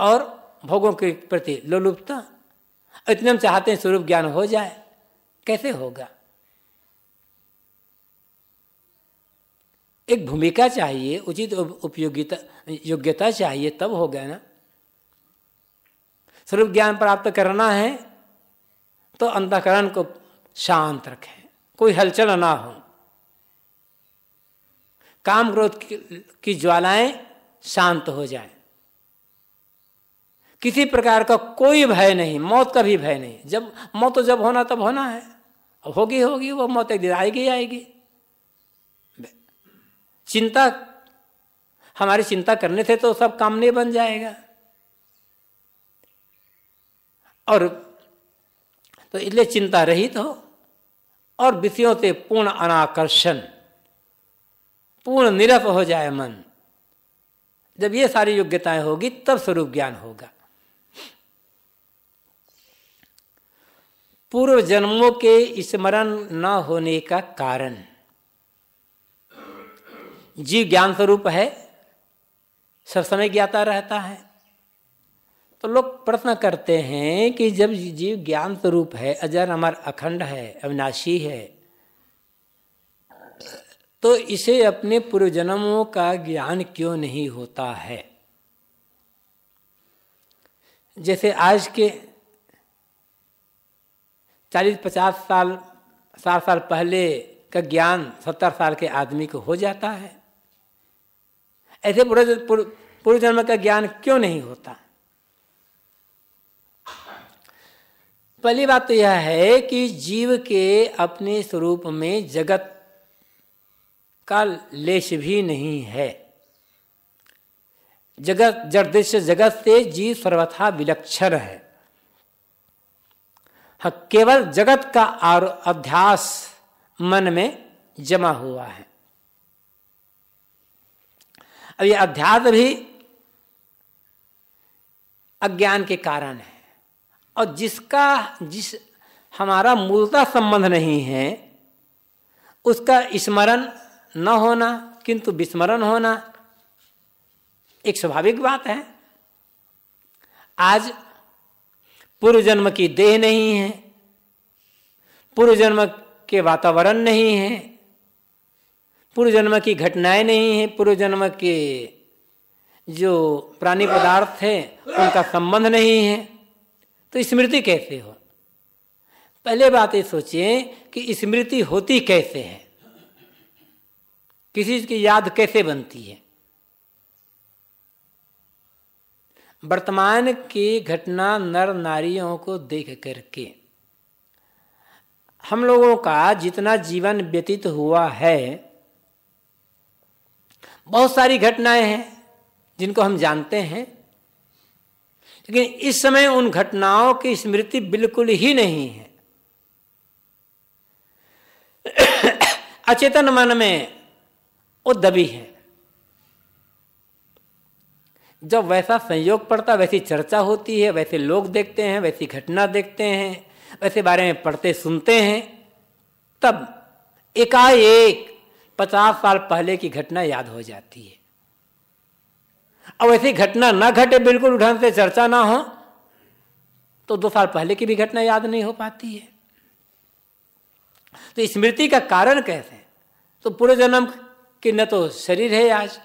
A: और भोगों के प्रति लोलुपता इतने हम चाहते हैं स्वरूप ज्ञान हो जाए कैसे होगा एक भूमिका चाहिए उचित उपयोगिता योग्यता चाहिए तब हो गया ना स्वरूप ज्ञान प्राप्त करना है तो अंतकरण को शांत रखें कोई हलचल ना हो काम क्रोध की ज्वालाएं शांत हो जाए किसी प्रकार का कोई भय नहीं मौत का भी भय नहीं जब मौत तो जब होना तब होना है होगी होगी वो मौत एक दिन आएगी आएगी चिंता हमारी चिंता करने से तो सब काम नहीं बन जाएगा और तो इसलिए चिंता रहित हो और विषयों से पूर्ण अनाकर्षण पूर्ण निरप हो जाए मन जब ये सारी योग्यताएं होगी तब स्वरूप ज्ञान होगा पूर्व जन्मों के स्मरण न होने का कारण जीव ज्ञान स्वरूप है सब समय ज्ञाता रहता है तो लोग प्रश्न करते हैं कि जब जीव ज्ञान स्वरूप है अजर अमर अखंड है अविनाशी है तो इसे अपने पूर्वजन्मों का ज्ञान क्यों नहीं होता है जैसे आज के चालीस पचास साल साठ साल पहले का ज्ञान सत्तर साल के आदमी को हो जाता है ऐसे पूर्व जन्म का ज्ञान क्यों नहीं होता पहली बात तो यह है कि जीव के अपने स्वरूप में जगत का लेश भी नहीं है जगत जड़दृश्य जगत से जीव सर्वथा विलक्षण है हाँ, केवल जगत का अध्यास मन में जमा हुआ है अब ये अध्यात्म भी अज्ञान के कारण है और जिसका जिस हमारा मूलता संबंध नहीं है उसका स्मरण न होना किंतु विस्मरण होना एक स्वाभाविक बात है आज पूर्व जन्म की देह नहीं है पूर्व जन्म के वातावरण नहीं है पूर्व जन्म की घटनाएं नहीं है पूर्व जन्म के जो प्राणी पदार्थ है उनका संबंध नहीं है तो स्मृति कैसे हो पहले बात ये सोचिए कि स्मृति होती कैसे है किसी चीज की याद कैसे बनती है वर्तमान की घटना नर नारियों को देख करके हम लोगों का जितना जीवन व्यतीत हुआ है बहुत सारी घटनाएं हैं जिनको हम जानते हैं लेकिन इस समय उन घटनाओं की स्मृति बिल्कुल ही नहीं है अचेतन मन में वो दबी है जब वैसा संयोग पड़ता वैसी चर्चा होती है वैसे लोग देखते हैं वैसी घटना देखते हैं वैसे बारे में पढ़ते सुनते हैं तब एकाएक पचास साल पहले की घटना याद हो जाती है अब ऐसी घटना ना घटे बिल्कुल ढंग से चर्चा ना हो तो दो साल पहले की भी घटना याद नहीं हो पाती है तो स्मृति का कारण कैसे तो पूरे जन्म कि न तो शरीर है आज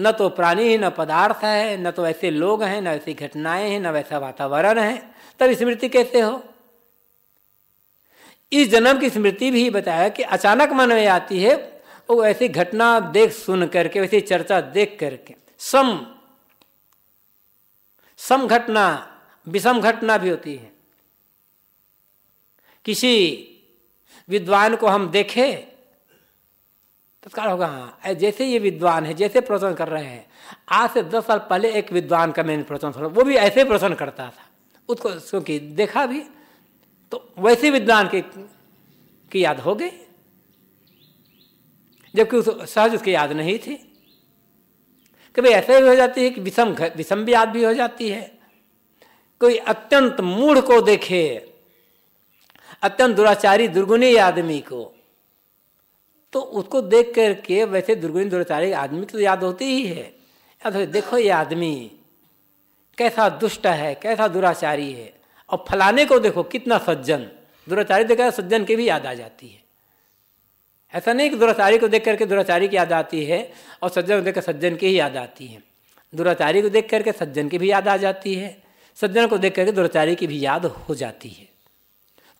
A: न तो प्राणी है न पदार्थ है न तो ऐसे लोग हैं न ऐसी घटनाएं हैं न वैसा वातावरण है तब स्मृति कैसे हो इस जन्म की स्मृति भी बताया कि अचानक मन में आती है वो ऐसी घटना देख सुन करके वैसी चर्चा देख करके सम सम घटना विषम घटना भी होती है किसी विद्वान को हम देखे तत्काल होगा हाँ जैसे ये विद्वान है जैसे प्रवचन कर रहे हैं आज से दस साल पहले एक विद्वान का मैंने प्रवचन सुना वो भी ऐसे प्रवचन करता था उसको क्योंकि देखा भी तो वैसे विद्वान की, की याद हो गई जबकि उस सहज उसकी याद नहीं थी कभी ऐसे भी हो जाती है कि विषम विषम भी याद भी हो जाती है कोई अत्यंत मूढ़ को देखे अत्यंत दुराचारी दुर्गुणी आदमी को तो उसको देख करके वैसे दुर्गुणी दुराचारी आदमी की तो याद होती ही है याद देखो ये आदमी कैसा दुष्ट है कैसा दुराचारी है और फलाने को देखो कितना सज्जन दुराचारी देखा सज्जन की भी याद आ जाती है ऐसा नहीं कि दुराचारी को देख करके दुराचारी की याद आती है और सज्जन को देख कर सज्जन की ही याद आती है दुराचारी को देख करके सज्जन की भी याद आ जाती है सज्जन को देख करके दुराचारी की भी याद हो जाती है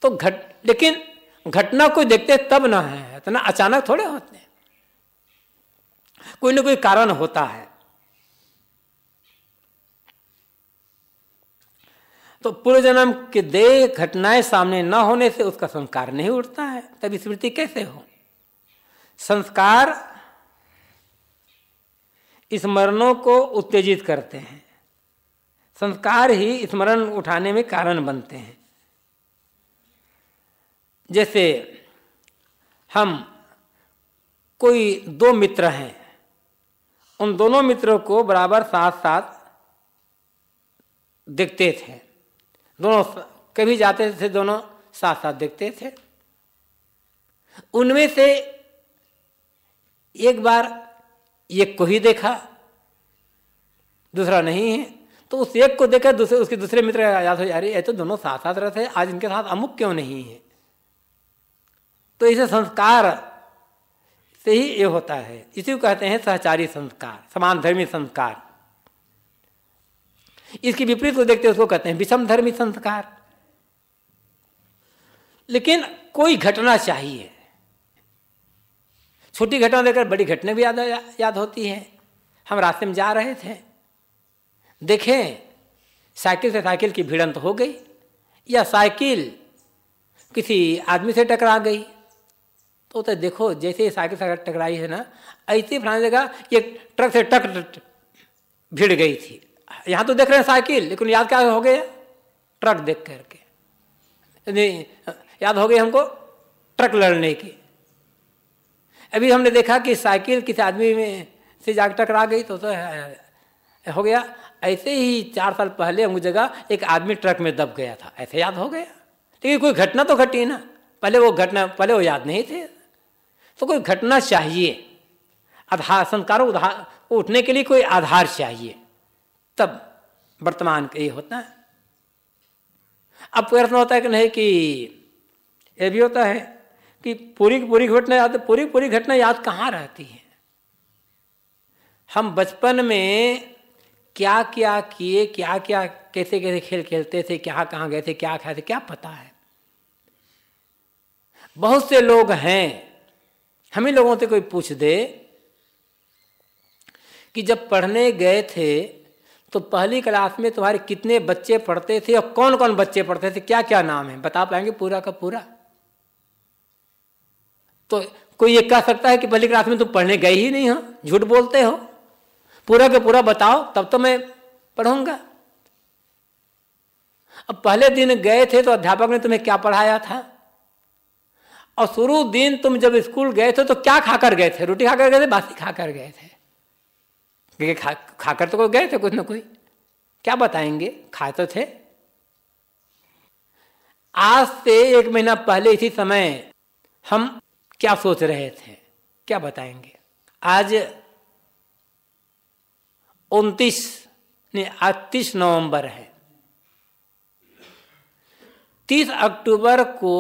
A: तो घट लेकिन घटना को देखते तब ना है इतना अचानक थोड़े होते हैं कोई ना कोई कारण होता है तो पूर्व जन्म के देह घटनाएं सामने न होने से उसका संस्कार नहीं उठता है तब स्मृति कैसे हो संस्कार स्मरणों को उत्तेजित करते हैं संस्कार ही स्मरण उठाने में कारण बनते हैं जैसे हम कोई दो मित्र हैं उन दोनों मित्रों को बराबर साथ साथ देखते थे दोनों कभी जाते थे दोनों साथ साथ देखते थे उनमें से एक बार एक को ही देखा दूसरा नहीं है तो उस एक को देखा दूसरे उसके दूसरे मित्र याद हो जा रही है तो दोनों साथ साथ रहते हैं आज इनके साथ अमुक क्यों नहीं है तो इसे संस्कार से ही ये होता है इसी को कहते हैं सहचारी संस्कार समान धर्मी संस्कार इसकी विपरीत को देखते उसको कहते हैं विषम धर्मी संस्कार लेकिन कोई घटना चाहिए छोटी घटना देखकर बड़ी घटना भी याद याद होती है हम रास्ते में जा रहे थे देखें साइकिल से साइकिल की भिड़ंत हो गई या साइकिल किसी आदमी से टकरा गई तो तो देखो जैसे साइकिल से टकराई है ना ऐसे फलाने जगह ये ट्रक से टक भिड़ गई थी यहाँ तो देख रहे हैं साइकिल लेकिन याद क्या हो गया ट्रक देख करके याद हो गई हमको ट्रक लड़ने की अभी हमने देखा कि साइकिल किसी आदमी में से जाग टकरा गई तो, तो हो गया ऐसे ही चार साल पहले अमुक जगह एक आदमी ट्रक में दब गया था ऐसे याद हो गया लेकिन कोई घटना तो घटी ना पहले वो घटना पहले वो याद नहीं थे तो कोई घटना चाहिए आधार संस्कारों उठने के लिए कोई आधार चाहिए तब वर्तमान का ये होता है अब प्रश्न होता है कि नहीं कि ये भी होता है कि पूरी की पूरी घटना याद पूरी पूरी घटना याद कहाँ रहती है हम बचपन में क्या क्या किए क्या क्या कैसे कैसे खेल खेलते थे क्या कहाँ गए थे क्या खाए थे क्या पता है बहुत से लोग हैं हम ही लोगों से कोई पूछ दे कि जब पढ़ने गए थे तो पहली क्लास में तुम्हारे कितने बच्चे पढ़ते थे और कौन कौन बच्चे पढ़ते थे क्या क्या नाम है बता पाएंगे पूरा का पूरा तो कोई ये कह सकता है कि पहली क्लास में तुम पढ़ने गए ही नहीं हो झूठ बोलते हो पूरा के पूरा बताओ तब तो मैं पढ़ूंगा अब पहले दिन गए थे तो अध्यापक ने तुम्हें क्या पढ़ाया था और शुरू दिन तुम जब स्कूल गए थे तो क्या खाकर गए थे रोटी खाकर गए थे बासी खाकर गए थे खा खाकर तो कोई गए थे कुछ ना कोई क्या बताएंगे खाए तो थे आज से एक महीना पहले इसी समय हम क्या सोच रहे थे क्या बताएंगे आज उनतीस नहीं आज तीस नवंबर है तीस अक्टूबर को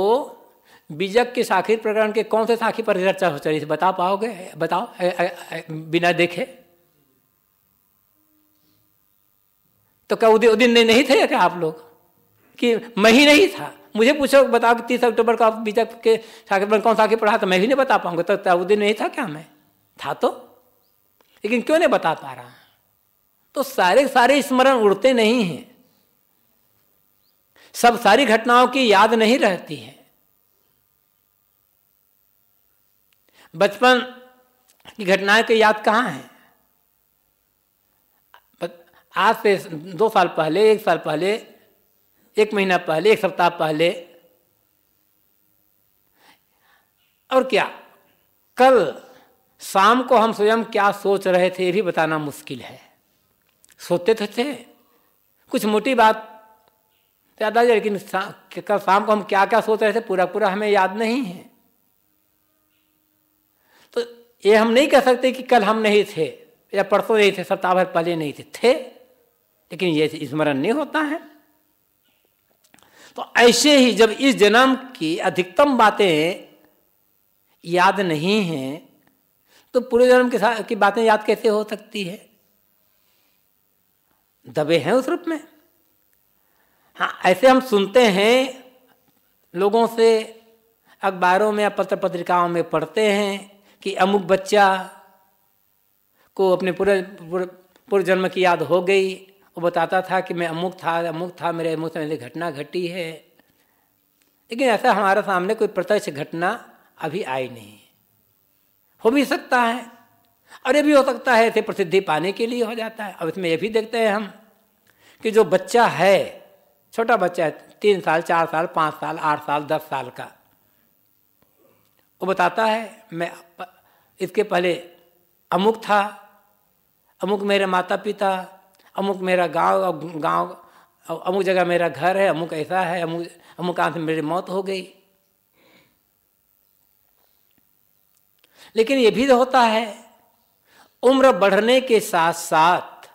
A: बीजक के साखी प्रकरण के कौन से साखी पर चर्चा हो चली बता पाओगे बताओ ए, ए, ए, बिना देखे तो क्या उदय नहीं थे क्या आप लोग कि मैं ही नहीं था मुझे पूछो बताओ कि तीस अक्टूबर आप बीजा के साकिब बन कौन सा आके पढ़ा तो मैं भी नहीं बता पाऊंगा तो ताउद्दीन तो नहीं था क्या मैं था तो लेकिन क्यों नहीं बता पा रहा तो सारे सारे स्मरण उड़ते नहीं हैं सब सारी घटनाओं की याद नहीं रहती है बचपन की घटनाएं की याद कहाँ है आज से दो साल पहले एक साल पहले एक महीना पहले एक सप्ताह पहले और क्या कल शाम को हम स्वयं क्या सोच रहे थे ये भी बताना मुश्किल है सोते तो थे कुछ मोटी बात याद आ जाए लेकिन कल शाम को हम क्या क्या सोच रहे थे पूरा पूरा हमें याद नहीं है तो ये हम नहीं कह सकते कि कल हम नहीं थे या परसों नहीं थे सप्ताह भर पहले नहीं थे थे लेकिन ये स्मरण नहीं होता है तो ऐसे ही जब इस जन्म की अधिकतम बातें याद नहीं हैं तो पूरे जन्म के साथ की बातें याद कैसे हो सकती है दबे हैं उस रूप में हाँ ऐसे हम सुनते हैं लोगों से अखबारों में या पत्र पत्रिकाओं में पढ़ते हैं कि अमुक बच्चा को अपने पूरे पूरे जन्म की याद हो गई वो बताता था कि मैं अमुक था अमुक था मेरे अमुक मेरी घटना घटी है लेकिन ऐसा हमारे सामने कोई प्रत्यक्ष घटना अभी आई नहीं हो भी सकता है और ये भी हो सकता है ऐसे प्रसिद्धि पाने के लिए हो जाता है अब इसमें यह भी देखते हैं हम कि जो बच्चा है छोटा बच्चा है तीन साल चार साल पाँच साल आठ साल दस साल का वो बताता है मैं इसके पहले अमुक था अमुक मेरे माता पिता अमुक मेरा गांव गांव अमुक जगह मेरा घर है अमुक ऐसा है अमुक अमुक कहाँ से मेरी मौत हो गई लेकिन ये भी होता है उम्र बढ़ने के साथ साथ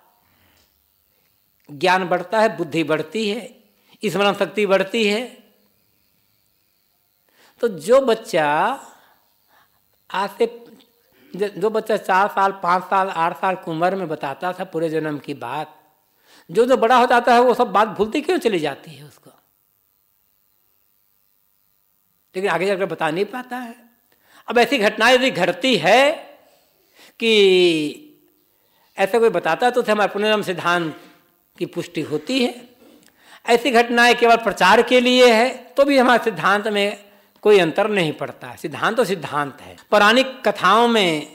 A: ज्ञान बढ़ता है बुद्धि बढ़ती है स्मरण शक्ति बढ़ती है तो जो बच्चा आज से जो बच्चा चार साल पाँच साल आठ साल की उम्र में बताता था पूरे जन्म की बात जो जो बड़ा हो जाता है वो सब बात भूलती क्यों चली जाती है उसको लेकिन आगे जाकर बता नहीं पाता है अब ऐसी घटनाएं यदि घटती है कि ऐसा कोई बताता तो हमारे अपने नाम सिद्धांत की पुष्टि होती है ऐसी घटनाएं केवल प्रचार के लिए है तो भी हमारे सिद्धांत में कोई अंतर नहीं पड़ता सिद्धांत तो सिद्धांत है पौराणिक कथाओं में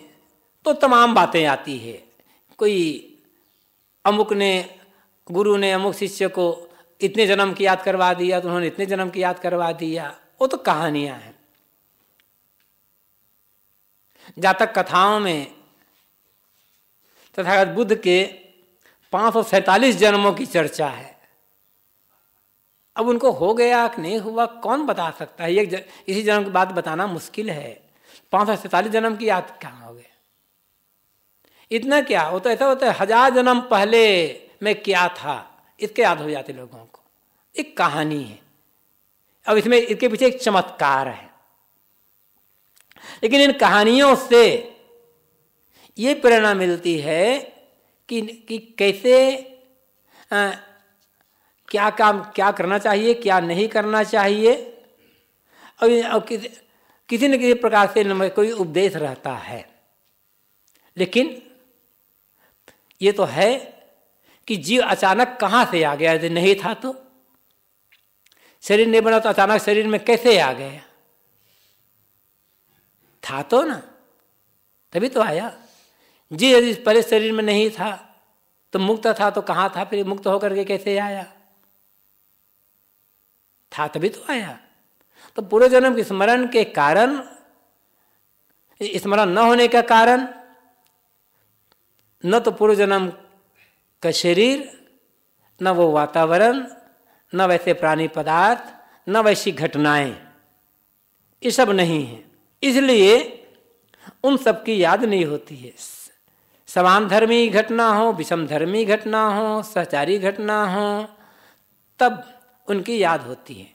A: तो तमाम बातें आती है कोई अमुक ने गुरु ने अमुक शिष्य को इतने जन्म की याद करवा दिया तो उन्होंने इतने जन्म की याद करवा दिया वो तो कहानियां हैं जातक कथाओं में तथागत बुद्ध के पाँच जन्मों की चर्चा है अब उनको हो गया कि नहीं हुआ कौन बता सकता है ये ज, इसी जन्म की बात बताना मुश्किल है पाँच सौ सैतालीस जन्म की याद कहाँ हो गया इतना क्या वो तो ऐसा होता है हजार जन्म पहले में क्या था इसके याद हो जाते लोगों को एक कहानी है अब इसमें इसके पीछे एक चमत्कार है लेकिन इन कहानियों से ये प्रेरणा मिलती है कि, कि कैसे आ, क्या काम क्या करना चाहिए क्या नहीं करना चाहिए और किसी किसी न किसी प्रकार से कोई उपदेश रहता है लेकिन ये तो है कि जीव अचानक कहाँ से आ गया यदि नहीं था तो शरीर नहीं बना तो अचानक शरीर में कैसे आ गया था तो ना तभी तो आया जी यदि पहले शरीर में नहीं था तो मुक्त था तो कहाँ था फिर मुक्त होकर के कैसे आया था तभी तो आया तो पूर्व जन्म के स्मरण के कारण स्मरण न होने का कारण न तो पूर्व जन्म का शरीर न वो वातावरण न वैसे प्राणी पदार्थ न वैसी घटनाएं ये सब नहीं है इसलिए उन सब की याद नहीं होती है समान धर्मी घटना हो विषम धर्मी घटना हो सहचारी घटना हो तब उनकी याद होती है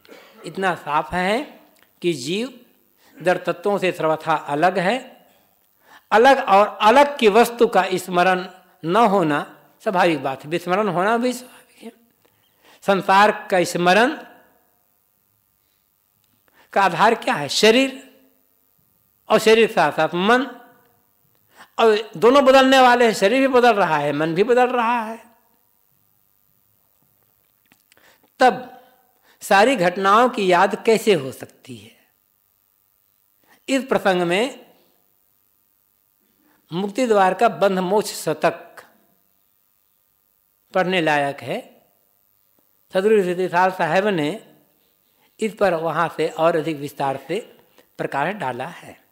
A: इतना साफ है कि जीव दर तत्वों से सर्वथा अलग है अलग और अलग की वस्तु का स्मरण न होना स्वाभाविक बात है विस्मरण होना भी स्वाभाविक है संसार का स्मरण का आधार क्या है शरीर और शरीर साथ साथ मन और दोनों बदलने वाले हैं शरीर भी बदल रहा है मन भी बदल रहा है तब सारी घटनाओं की याद कैसे हो सकती है इस प्रसंग में मुक्ति द्वार का बंध मोक्ष शतक पढ़ने लायक है सदरु साहब ने इस पर वहां से और अधिक विस्तार से प्रकाश डाला है